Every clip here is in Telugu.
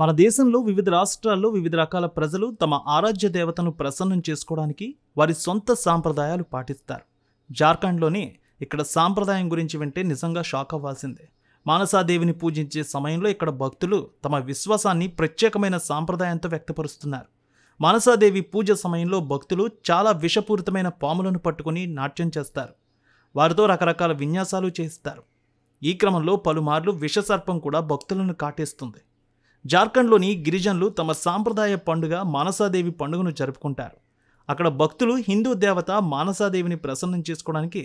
మన దేశంలో వివిధ రాష్ట్రాల్లో వివిధ రకాల ప్రజలు తమ ఆరాధ్య దేవతను ప్రసన్నం చేసుకోవడానికి వారి సొంత సాంప్రదాయాలు పాటిస్తారు జార్ఖండ్లోనే ఇక్కడ సాంప్రదాయం గురించి వింటే నిజంగా షాక్ అవ్వాల్సిందే మానసాదేవిని పూజించే సమయంలో ఇక్కడ భక్తులు తమ విశ్వాసాన్ని ప్రత్యేకమైన సాంప్రదాయంతో వ్యక్తపరుస్తున్నారు మానసాదేవి పూజ సమయంలో భక్తులు చాలా విషపూరితమైన పాములను పట్టుకుని నాట్యం చేస్తారు వారితో రకరకాల విన్యాసాలు చేస్తారు ఈ క్రమంలో పలుమార్లు విషసర్పం కూడా భక్తులను కాటేస్తుంది జార్ఖండ్లోని గిరిజనులు తమ సాంప్రదాయ పండుగ మానసాదేవి పండుగను జరుపుకుంటారు అక్కడ భక్తులు హిందూ దేవత మానసాదేవిని ప్రసన్నం చేసుకోవడానికి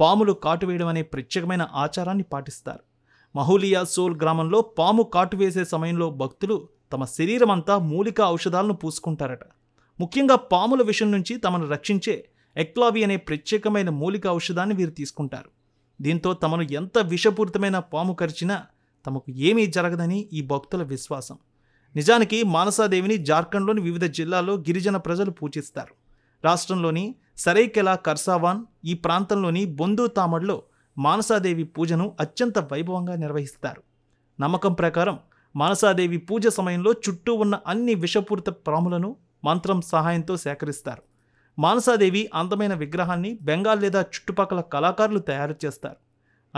పాములు కాటువేయడం అనే ప్రత్యేకమైన ఆచారాన్ని పాటిస్తారు మహూలియా సోల్ గ్రామంలో పాము కాటువేసే సమయంలో భక్తులు తమ శరీరమంతా మూలిక ఔషధాలను పూసుకుంటారట ముఖ్యంగా పాముల విషయం నుంచి తమను రక్షించే ఎక్లావి అనే ప్రత్యేకమైన మూలిక ఔషధాన్ని వీరు తీసుకుంటారు దీంతో తమను ఎంత విషపూరితమైన పాము కరిచినా తమకు ఏమీ జరగదని ఈ భక్తుల విశ్వాసం నిజానికి మానసాదేవిని జార్ఖండ్లోని వివిధ జిల్లాల్లో గిరిజన ప్రజలు పూజిస్తారు రాష్ట్రంలోని సరైకెలా కర్సావాన్ ఈ ప్రాంతంలోని బొందు తామడ్లో మానసాదేవి పూజను అత్యంత వైభవంగా నిర్వహిస్తారు నమ్మకం ప్రకారం మానసాదేవి పూజ సమయంలో చుట్టూ ఉన్న అన్ని విషపూరిత ప్రాములను మంత్రం సహాయంతో సేకరిస్తారు మానసాదేవి అందమైన విగ్రహాన్ని బెంగాల్ లేదా చుట్టుపక్కల కళాకారులు తయారు చేస్తారు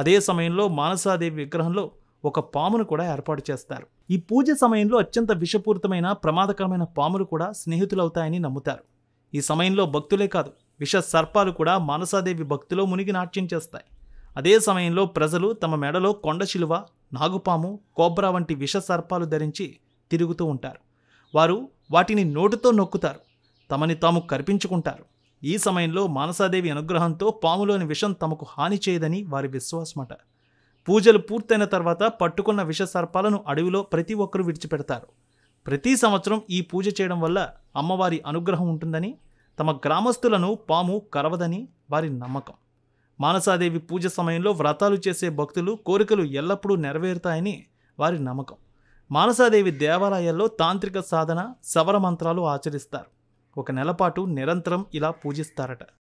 అదే సమయంలో మానసాదేవి విగ్రహంలో ఒక పామును కూడా ఏర్పాటు చేస్తారు ఈ పూజ సమయంలో అత్యంత విషపూరితమైన ప్రమాదకరమైన పాములు కూడా స్నేహితులవుతాయని నమ్ముతారు ఈ సమయంలో భక్తులే కాదు విష సర్పాలు కూడా మానసాదేవి భక్తిలో మునిగి నాట్యం చేస్తాయి అదే సమయంలో ప్రజలు తమ మెడలో కొండ శిలువ నాగుపాము కోబ్రా వంటి విష సర్పాలు ధరించి తిరుగుతూ ఉంటారు వారు వాటిని నోటుతో నొక్కుతారు తమని తాము కర్పించుకుంటారు ఈ సమయంలో మానసాదేవి అనుగ్రహంతో పాములోని విషం తమకు హాని చేయదని వారి విశ్వాసమట పూజలు పూర్తయిన తర్వాత పట్టుకున్న విష సర్పాలను అడవిలో ప్రతి ఒక్కరూ విడిచిపెడతారు ప్రతి సంవత్సరం ఈ పూజ చేయడం వల్ల అమ్మవారి అనుగ్రహం ఉంటుందని తమ గ్రామస్తులను పాము కరవదని వారి నమ్మకం మానసాదేవి పూజ సమయంలో వ్రతాలు చేసే భక్తులు కోరికలు ఎల్లప్పుడూ నెరవేరుతాయని వారి నమ్మకం మానసాదేవి దేవాలయాల్లో తాంత్రిక సాధన సవర మంత్రాలు ఆచరిస్తారు ఒక నెలపాటు నిరంతరం ఇలా పూజిస్తారట